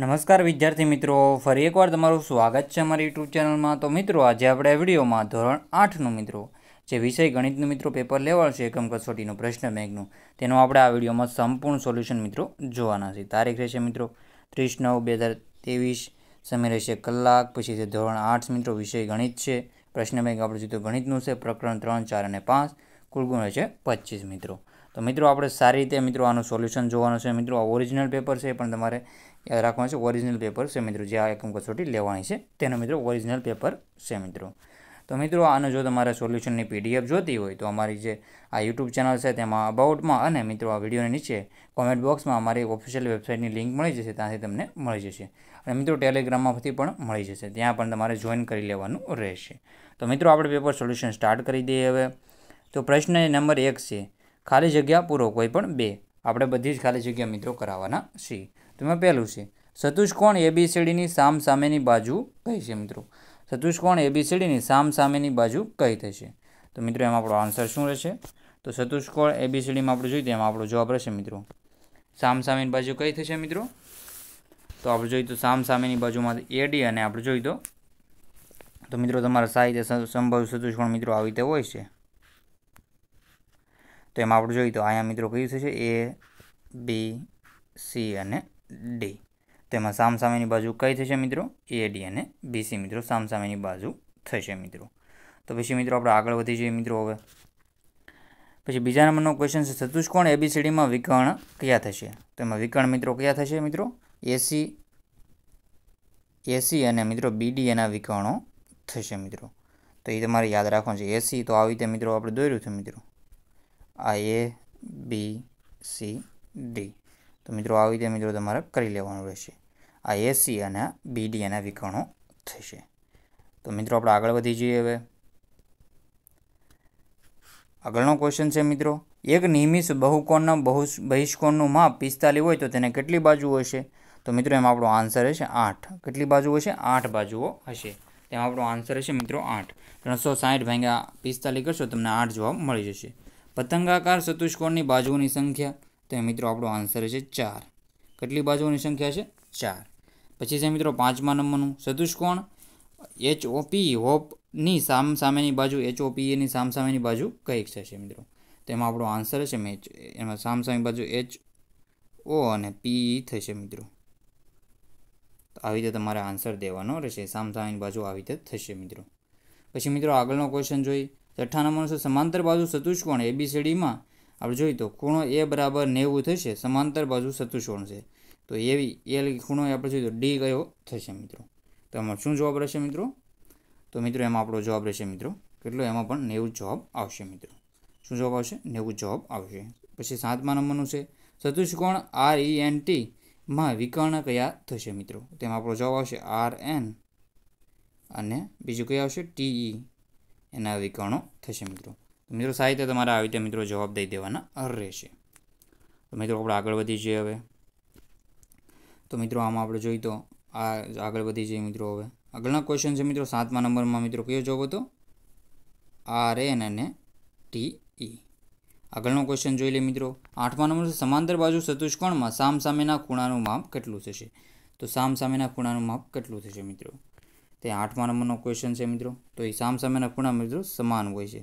નમસ્કાર વિદ્યાર્થી મિત્રો ફરી એકવાર તમારું સ્વાગત છે અમારી યુટ્યુબ ચેનલમાં તો મિત્રો આજે આપણે વિડીયોમાં ધોરણ આઠનું મિત્રો જે વિષય ગણિતનું મિત્રો પેપર લેવલ છે એકમ કસોટીનું પ્રશ્ન બેંકનું તેનું આપણે આ વિડીયોમાં સંપૂર્ણ સોલ્યુશન મિત્રો જોવાના છે તારીખ રહેશે મિત્રો ત્રીસ નવ બે હજાર ત્રેવીસ સમય રહેશે કલાક પછી છે ધોરણ આઠ મિત્રો વિષય ગણિત છે પ્રશ્ન બેંક આપણે જોયું ગણિતનું છે પ્રકરણ ત્રણ ચાર અને પાંચ કુલગુણ ગુણ રહેશે પચીસ મિત્રો તો મિત્રો આપણે સારી રીતે મિત્રો આનું સોલ્યુશન જોવાનું છે મિત્રો આ ઓરિજિનલ પેપર છે પણ તમારે યાદ રાખવાનું છે ઓરિજિનલ પેપર છે મિત્રો જે આ એકમ કસોટી લેવાની છે તેનો મિત્રો ઓરિજિનલ પેપર છે મિત્રો તો મિત્રો આને જો તમારે સોલ્યુશનની પીડીએફ જોતી હોય તો અમારી જે આ યુટ્યુબ ચેનલ છે તેમાં અબાઉટમાં અને મિત્રો આ વિડીયોની નીચે કોમેન્ટ બોક્સમાં અમારી ઓફિશિયલ વેબસાઇટની લિંક મળી જશે ત્યાંથી તમને મળી જશે અને મિત્રો ટેલિગ્રામમાંથી પણ મળી જશે ત્યાં પણ તમારે જોઈન કરી લેવાનું રહેશે તો મિત્રો આપણે પેપર સોલ્યુશન સ્ટાર્ટ કરી દઈએ હવે તો પ્રશ્ન નંબર એક છે ખાલી જગ્યા પૂરો કોઈ પણ બે આપણે બધી જ ખાલી જગ્યા મિત્રો કરાવવાના છીએ તેમાં પહેલું છે ચતુષ્કોણ એબીસીડીની સામ સામેની બાજુ કઈ છે મિત્રો ચતુષ્કોણ એબીસીડીની સામ સામેની બાજુ કઈ થશે તો મિત્રો એમાં આપણો આન્સર શું રહેશે તો ચતુષ્કોણ એબીસીડીમાં આપણે જોઈએ તો એમાં આપણો જવાબ રહેશે મિત્રો સામ સામેની બાજુ કઈ થશે મિત્રો તો આપણે જોઈએ તો સામ સામેની બાજુમાં એડી અને આપણે જોઈએ તો તો મિત્રો તમારા સાહિત્ય સંભવ ચતુષ્કોણ મિત્રો આવી રીતે હોય છે તો એમાં આપણે જોઈએ તો અહીંયા મિત્રો કયું થશે એ બી સી અને ડી તેમાં સામસામેની બાજુ કઈ થશે મિત્રો એડી અને બીસી મિત્રો સામસામેની બાજુ થશે મિત્રો તો પછી મિત્રો આપણે આગળ વધી જઈએ મિત્રો હવે પછી બીજા નંબરનો ક્વેશ્ચન છે ચતુષ્કોણ એબીસીડીમાં વિકર્ણ કયા થશે તો એમાં વિકર્ણ મિત્રો કયા થશે મિત્રો એસી એસી અને મિત્રો બીડી એના વિકર્ણો થશે મિત્રો તો એ તમારે યાદ રાખવાનું છે એસી તો આવી રીતે મિત્રો આપણે દોર્યું છે મિત્રો આ એ બી સી ડી તો મિત્રો આવી રીતે મિત્રો તમારે કરી લેવાનું રહેશે આ એસી અને બીડી અને વિકર્ણો થશે તો મિત્રો આપણે આગળ વધી જઈએ હવે આગળનો ક્વેશ્ચન છે મિત્રો એક નિયમિત બહુકોણના બહુ બહિષ્કોણનું માપ પિસ્તાલીસ હોય તો તેને કેટલી બાજુ હશે તો મિત્રો એમાં આપણો આન્સર હશે આઠ કેટલી બાજુ હશે આઠ બાજુઓ હશે તેમાં આપણો આન્સર હશે મિત્રો આઠ ત્રણસો સાઠ ભાગ્યા પિસ્તાલીસ કરશો તમને આઠ જવાબ મળી જશે પતંગાકાર ચતુષ્કોણની બાજુઓની સંખ્યા તો મિત્રો આપણો આન્સર છે ચાર કેટલી બાજુઓની સંખ્યા છે ચાર પછી છે મિત્રો પાંચમા નંબરનું સદુષ્કોણ એચ ઓપી હોપની સામ સામેની બાજુ એચ ઓપીએની સામ સામેની બાજુ કઈ થશે મિત્રો તો એમાં આપણો આન્સર છે મેચ એમાં સામ સામેની બાજુ એચ ઓ અને પી થશે મિત્રો આવી રીતે તમારે આન્સર દેવાનો રહેશે સામ સામેની બાજુ આવી રીતે થશે મિત્રો પછી મિત્રો આગળનો ક્વેશ્ચન જોઈએ છઠ્ઠા નંબરનું છે સમાંતર બાજુ ચતુષ્કોણ એબીસીડીમાં આપણે જોઈએ તો ખૂણો એ બરાબર નેવું થશે સમાંતર બાજુ ચતુષ્કોણ છે તો એવી એ ખૂણો આપણે જોઈએ તો ડી કયો થશે મિત્રો તો એમાં શું જવાબ રહેશે મિત્રો તો મિત્રો એમાં આપણો જવાબ રહેશે મિત્રો કેટલો એમાં પણ નેવું જવાબ આવશે મિત્રો શું જવાબ આવશે નેવું જવાબ આવશે પછી સાતમા નંબરનું છે ચતુષ્કોણ આર ઈ એન ટી માં વિકર્ણ કયા થશે મિત્રો તેમાં આપણો જવાબ આવશે આર એન અને બીજું કયા આવશે ટીઈ e. એના વિકર્ણો થશે મિત્રો મિત્રો સાહિત્ય તમારે આવી રીતે મિત્રો જવાબ દઈ દેવાના રહેશે તો મિત્રો આપણે આગળ વધી જઈએ હવે તો મિત્રો આમાં આપણે જોઈ તો આ આગળ વધી જઈએ મિત્રો હવે આગળના ક્વેશ્ચન છે મિત્રો સાતમા નંબરમાં મિત્રો કયો જોબ હતો આર એન અને ટી ઈ આગળનો ક્વેશ્ચન જોઈ લે મિત્રો આઠમા નંબર સમાંતર બાજુ ચતુષ્કોણમાં સામ સામેના ખૂણાનું માપ કેટલું થશે તો સામ સામેના ખૂણાનું માપ કેટલું થશે મિત્રો તે આઠમા નંબરનો ક્વેશ્ચન છે મિત્રો તો એ સામ સામેના ખૂણા મિત્રો સમાન હોય છે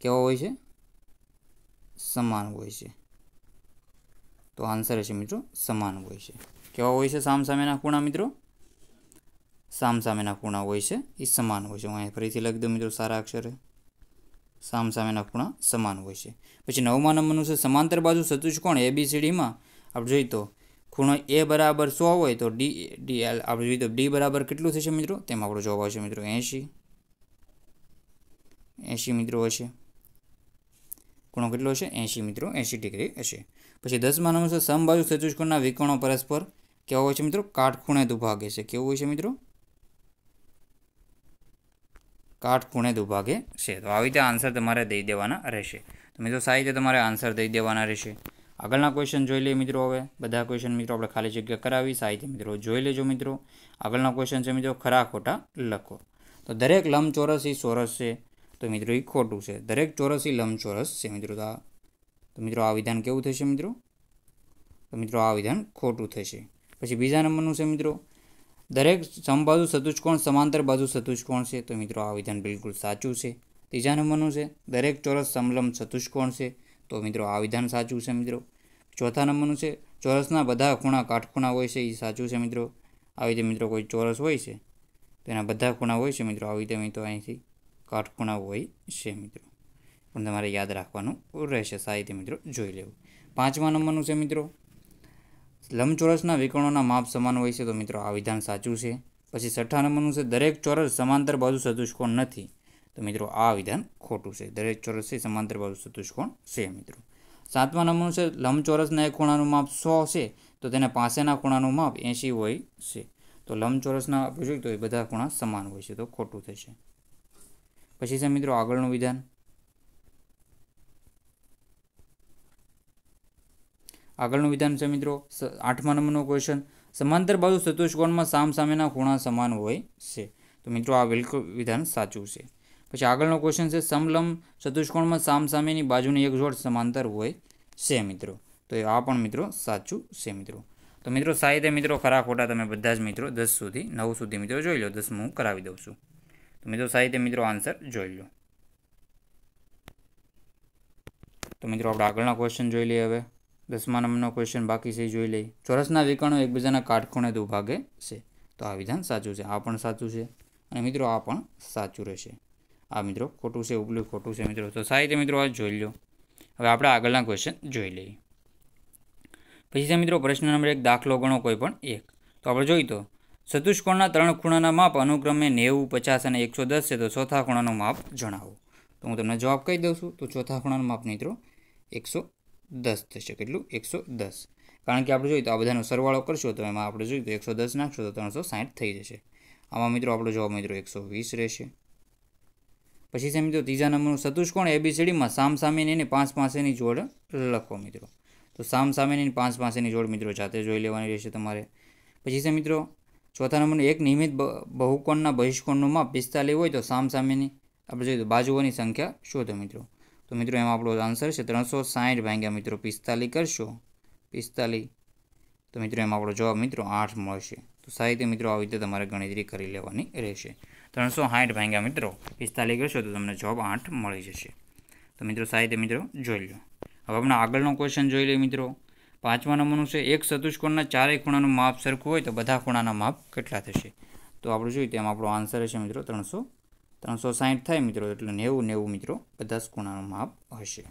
કેવા હોય છે સમાન હોય છે તો આન્સર હશે મિત્રો સમાન હોય છે કેવા હોય છે સામસામેના ખૂણા મિત્રો સામસામેના ખૂણા હોય છે એ સમાન હોય છે હું અહીંયા ફરીથી લખી દઉં મિત્રો સારા અક્ષરે સામસામેના ખૂણા સમાન હોય છે પછી નવમા નંબરનું છે સમાંતર બાજુ ચતુષ્કોણ એબીસીડીમાં આપણે જોઈએ તો ખૂણો એ બરાબર સો હોય તો ડી ડી એલ આપણે જોઈએ તો ડી બરાબર કેટલું થશે મિત્રો તેમાં આપણો જવાબ આવશે મિત્રો એંશી એંશી મિત્રો હશે ખૂણો કેટલો છે એંશી મિત્રો એંશી ડિગ્રી હશે પછી દસમા નંબર છે સમબાજુ ચતુષ્કોણના વિકોણો પરસ્પર કેવો હોય છે મિત્રો કાટખૂણે દુભાગે છે કેવું હોય છે મિત્રો કાટખૂણે દુભાગે છે તો આવી રીતે આન્સર તમારે દઈ દેવાના રહેશે તો મિત્રો સારી રીતે તમારે આન્સર દઈ દેવાના રહેશે આગળના ક્વેશ્ચન જોઈ લઈએ મિત્રો હવે બધા ક્વેશ્ચન મિત્રો આપણે ખાલી જગ્યા કરાવી સાહિત્ય મિત્રો જોઈ લેજો મિત્રો આગળના ક્વેશ્ચન છે મિત્રો ખરા ખોટા લખો તો દરેક લંબચોરસ એ ચોરસ છે તો મિત્રો એ ખોટું છે દરેક ચોરસ એ લંબચોરસ છે મિત્રો તો મિત્રો આ વિધાન કેવું થશે મિત્રો તો મિત્રો આ વિધાન ખોટું થશે પછી બીજા નંબરનું છે મિત્રો દરેક સમબાજુ ચતુષ્કોણ સમાંતર બાજુ ચતુષ્કોણ છે તો મિત્રો આ વિધાન બિલકુલ સાચું છે ત્રીજા નંબરનું છે દરેક ચોરસ સમલંબ ચતુષ્કોણ છે તો મિત્રો આ વિધાન સાચું છે મિત્રો ચોથા નંબરનું છે ચોરસના બધા ખૂણા કાટખૂણા હોય છે એ સાચું છે મિત્રો આવી રીતે મિત્રો કોઈ ચોરસ હોય છે તો એના બધા ખૂણા હોય છે મિત્રો આવી રીતે મિત્રો અહીંથી કાટખૂણા હોય છે મિત્રો પણ તમારે યાદ રાખવાનું રહેશે સાહિત્ય મિત્રો જોઈ લેવું પાંચમા નંબરનું છે મિત્રો લંબચોરસના વિકર્ણોના માપ સમાન હોય છે તો મિત્રો આ વિધાન સાચું છે પછી છઠ્ઠા નંબરનું છે દરેક ચોરસ સમાંતર બાજુ ચતુષ્કોણ નથી તો મિત્રો આ વિધાન ખોટું છે દરેક ચોરસ છે સમાંતર બાજુ ચતુષ્કોણ છે મિત્રો સાતમા નંબરનું છે લંબચોરસના એક ખૂણાનું માપ સો છે તો તેના પાસેના ખૂણાનું માપ એંશી હોય છે તો લંબચોરસના જોઈએ તો એ બધા ખૂણા સમાન હોય છે તો ખોટું થશે પછી છે મિત્રો આગળનું વિધાન આગળનું વિધાન છે મિત્રો આઠમા નંબરનો ક્વેશ્ચન સમાંતર બાજુ ચતુષ્કોણમાં સામ સામેના ખૂણા સમાન હોય છે તો મિત્રો આ બિલકુલ વિધાન સાચું છે પછી આગળનો ક્વેશ્ચન છે સમલંબ ચતુષ્કોણમાં સામ સામેની બાજુની એક જોડ સમાંતર હોય છે મિત્રો તો એ આ પણ મિત્રો સાચું છે મિત્રો તો મિત્રો સાહિત્ય મિત્રો ખરા ખોટા તમે બધા જ મિત્રો દસ સુધી નવ સુધી મિત્રો જોઈ લો દસમું કરાવી દઉં છું તો મિત્રો સાહિત્ય મિત્રો આન્સર જોઈ લો તો મિત્રો આપણે આગળના ક્વેશ્ચન જોઈ લઈએ હવે દસમા નંબરનો ક્વેશ્ચન બાકી છે જોઈ લઈએ ચોરસના વિકર્ણો એકબીજાના કાટખૂણે દુભાગે છે તો આ વિધાન સાચું છે આ પણ સાચું છે અને મિત્રો આ પણ સાચું રહેશે આ મિત્રો ખોટું છે ઉપલું ખોટું છે મિત્રો તો સાહિત્ય મિત્રો આ જોઈ લો હવે આપણે આગળના ક્વેશ્ચન જોઈ લઈએ પછી છે મિત્રો પ્રશ્ન નંબર એક દાખલો ગણો કોઈ પણ એક તો આપણે જોઈ તો ચતુષ્કોણના ત્રણ ખૂણાના માપ અનુક્રમે નેવું પચાસ અને એકસો દસ છે તો ચોથા ખૂણાનો માપ જણાવો તો હું તમને જવાબ કહી દઉં છું તો ચોથા ખૂણાનું માપ મિત્રો એકસો દસ થશે કેટલું એકસો દસ કારણ કે આપણે જોઈએ તો આ બધાનો સરવાળો કરશો તો એમાં આપણે જોઈએ તો એકસો દસ નાખશો તો ત્રણસો સાઠ થઈ જશે આમાં મિત્રો આપણો જવાબ મિત્રો એકસો વીસ રહેશે પછી છે મિત્રો ત્રીજા નંબરનું ચતુષ્કોણ એબીસીડીમાં સામસામેની અને પાંચ પાસેની જોડ લખો મિત્રો તો સામસામેની પાંચ પાસેની જોડ મિત્રો જાતે જોઈ લેવાની રહેશે તમારે પછી છે મિત્રો ચોથા નંબરનું એક નિયમિત બહુકોણના બહિષ્કોણનું માપ પિસ્તાલીસ હોય તો સામસામેની આપણે જોઈએ તો બાજુઓની સંખ્યા શોધો મિત્રો તો મિત્રો એમાં આપણો આન્સર છે ત્રણસો સાહીઠ ભાગ્યા મિત્રો પિસ્તાલીસ કરશો પિસ્તાલીસ તો મિત્રો એમાં આપણો જવાબ મિત્રો આઠ મળશે તો સાહિત્ય મિત્રો આવી રીતે તમારે ગણતરી કરી લેવાની રહેશે ત્રણસો સાઠ ભાંગ્યા મિત્રો પિસ્તાલીસ કરશો તો તમને જવાબ આઠ મળી જશે તો મિત્રો સાહિત્ય મિત્રો જોઈ લો હવે આપણે આગળનો ક્વેશ્ચન જોઈ લઈએ મિત્રો પાંચમા નંબરનું છે એક ચતુષ્કોણના ચારેય ખૂણાનું માપ સરખું હોય તો બધા ખૂણાના માપ કેટલા થશે તો આપણે જોઈએ તેમ આપણો આન્સર હશે મિત્રો ત્રણસો ત્રણસો સાહીઠ થાય મિત્રો એટલે નેવું નેવું મિત્રો બધા જ ખૂણાનું માપ હશે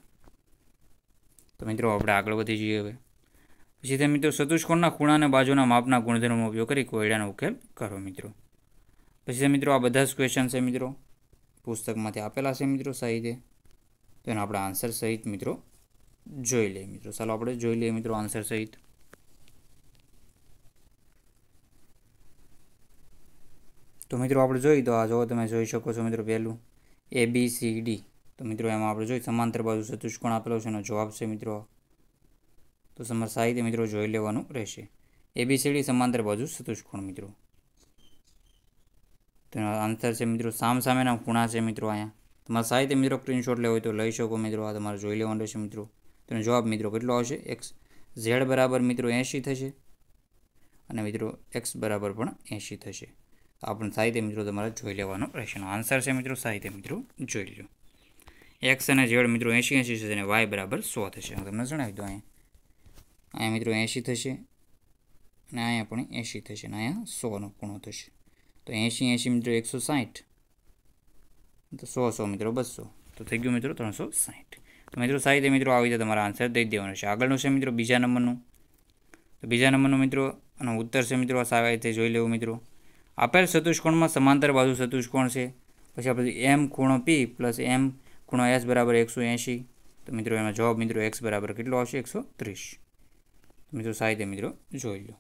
તો મિત્રો આપણે આગળ વધી જઈએ હવે પછી તે મિત્રો ચતુષ્કોણના ખૂણાના બાજુના માપના ગુણધર્મનો ઉપયોગ કરી કોયડાનો ઉકેલ કરો મિત્રો પછી તે મિત્રો આ બધા જ ક્વેશ્ચન છે મિત્રો પુસ્તકમાંથી આપેલા છે મિત્રો સહિતે તો એનો આપણે આન્સર સહિત મિત્રો જોઈ લઈએ મિત્રો ચાલો આપણે જોઈ લઈએ મિત્રો આન્સર સહિત તો મિત્રો આપણે જોઈએ તો આ જો તમે જોઈ શકો છો મિત્રો પહેલું એ બી સી ડી તો મિત્રો એમાં આપણે જોઈએ સમાંતર બાજુ ચતુષ્કોણ આપેલો છે એનો જવાબ છે મિત્રો તો સમર સાહિત્ય મિત્રો જોઈ લેવાનું રહેશે એબીસીડી સમાંતર બાજુ ચતુષ્કોણ મિત્રો તેનો આન્સર છે મિત્રો સામ સામેના ખૂણા છે મિત્રો અહીંયા તમારે સાહિત્ય મિત્રો સ્ક્રીનશોટ લેવો હોય તો લઈ શકો મિત્રો આ તમારે જોઈ લેવાનું રહેશે મિત્રો તેનો જવાબ મિત્રો કેટલો આવશે એક્સ ઝેડ બરાબર મિત્રો એંશી થશે અને મિત્રો એક્સ બરાબર પણ એંશી થશે તો આપણને સાહિત્ય મિત્રો તમારે જોઈ લેવાનો રહેશે આન્સર છે મિત્રો સાહિત્ય મિત્રો જોઈ લો એક્સ અને ઝેડ મિત્રો એંશી એંશી થશે અને વાય બરાબર સો થશે હું તમને જણાવી દઉં અહીંયા અહીંયા મિત્રો એંશી થશે અને અહીંયા પણ એંશી થશે અને અહીંયા સોનો ખૂણો થશે તો એંશી એંશી મિત્રો એકસો સાઠ તો સો સો મિત્રો બસો તો થઈ ગયું મિત્રો ત્રણસો સાઠ તો મિત્રો સારી રીતે મિત્રો આવી રીતે તમારા આન્સર દઈ દેવાનો છે આગળનું છે મિત્રો બીજા નંબરનું તો બીજા નંબરનું મિત્રો અને ઉત્તર છે મિત્રો આ સારી રીતે જોઈ લેવું મિત્રો આપેલ ચતુષ્કોણમાં સમાંતર બાજુ ચતુષ્કોણ છે પછી આપણે એમ ખૂણો પી પ્લસ એમ ખૂણો એસ બરાબર એકસો એંશી તો મિત્રો એનો જવાબ મિત્રો એક્સ બરાબર કેટલો આવશે એકસો ત્રીસ મિત્રો સાહિત્ય મિત્રો જોઈ લો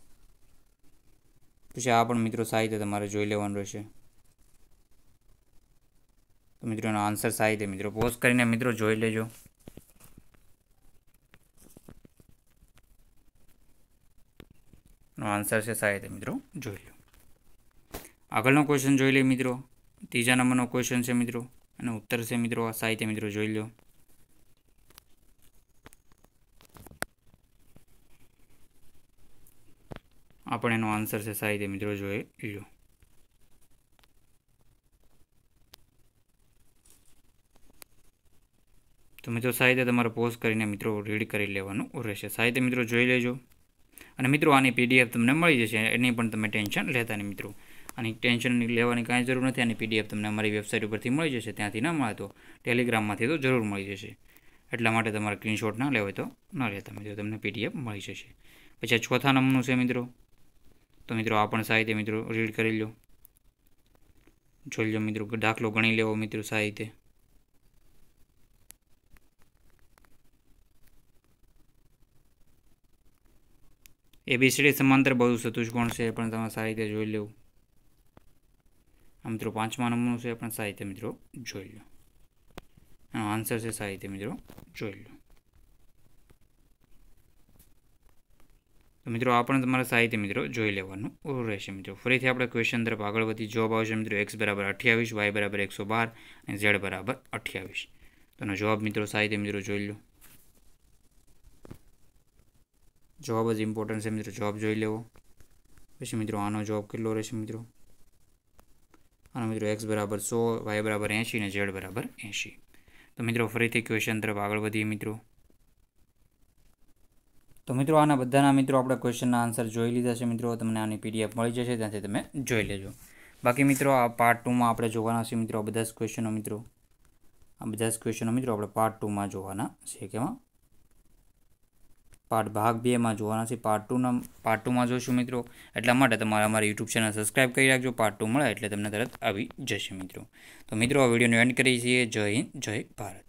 પછી આ પણ મિત્રો સાહિત્ય તમારે જોઈ લેવાનું રહેશે તો મિત્રો એનો આન્સર સાહિત્ય મિત્રો પોઝ કરીને મિત્રો જોઈ લેજો આન્સર છે સાહેબ મિત્રો જોઈ લો આગળનો ક્વેશ્ચન જોઈ લઈએ મિત્રો ત્રીજા નંબરનો ક્વેશ્ચન છે મિત્રો અને ઉત્તર છે મિત્રો સાહિત્ય મિત્રો જોઈ લો આપણે એનો આન્સર છે સાહિત્ય મિત્રો જોઈ લો તો મિત્રો સાહિત્ય તમારે પોઝ કરીને મિત્રો રીડ કરી લેવાનું રહેશે સાહિત્ય મિત્રો જોઈ લેજો અને મિત્રો આની પીડીએફ તમને મળી જશે એની પણ તમે ટેન્શન લેતા નહીં મિત્રો આની ટેન્શન લેવાની કાંઈ જરૂર નથી આની પીડીએફ તમને અમારી વેબસાઇટ ઉપરથી મળી જશે ત્યાંથી ન મળે તો ટેલિગ્રામમાંથી તો જરૂર મળી જશે એટલા માટે તમારે સ્ક્રીનશોટ ના લેવો તો ન લેતા મિત્રો તમને પીડીએફ મળી જશે પછી ચોથા નંબરનું છે મિત્રો તો મિત્રો આ પણ સાહિત્ય મિત્રો રીડ કરી લો જોઈ લો મિત્રો દાખલો ગણી લેવો મિત્રો સાહિત્ય એબીસીડી સમાંતર બહુ ચતુષ્કોણ છે પણ તમે સાહિત્ય જોઈ લેવું આમ મિત્રો પાંચમા નંબરનું છે પણ સાહિત્ય મિત્રો જોઈ લો એનો આન્સર છે સાહિત્ય મિત્રો જોઈ લો તો મિત્રો આ પણ તમારા સાહિત્ય મિત્રો જોઈ લેવાનું રહેશે મિત્રો ફરીથી આપણે ક્વેશ્ચન તરફ આગળ વધી જવાબ આવશે મિત્રો એક્સ બરાબર અઠ્યાવીસ વાય બરાબર એકસો બાર અને ઝેડ બરાબર અઠ્યાવીસ તો જવાબ મિત્રો સાહિત્ય મિત્રો જોઈ લો જોબ જ ઇમ્પોર્ટન્ટ છે મિત્રો જોબ જોઈ લેવો પછી મિત્રો આનો જોબ કેટલો રહેશે મિત્રો આનો મિત્રો એક્સ બરાબર સો વાય બરાબર એંશી ને ઝેડ બરાબર એંશી તો મિત્રો ફરીથી ક્વેશ્ચન તરફ આગળ વધીએ મિત્રો તો મિત્રો આના બધાના મિત્રો આપણે ક્વેશ્ચનના આન્સર જોઈ લીધા છે મિત્રો તમને આની પીડીએફ મળી જશે ત્યાંથી તમે જોઈ લેજો બાકી મિત્રો આ પાર્ટ ટુમાં આપણે જોવાના છે મિત્રો બધા જ ક્વેશ્ચનો મિત્રો આ બધા જ ક્વેશ્ચનો મિત્રો આપણે પાર્ટ ટુમાં જોવાના છે કેમાં પાર્ટ ભાગ બે એમાં જોવાના છે પાર્ટ ટુના પાર્ટ ટુમાં જોશું મિત્રો એટલા માટે તમારે અમારી યુટ્યુબ ચેનલ સબસ્ક્રાઈબ કરી રાખજો પાર્ટ ટુ મળે એટલે તમને તરત આવી જશે મિત્રો તો મિત્રો આ વિડીયોને એન્ડ કરીએ છીએ જય હિન્દ જય ભારત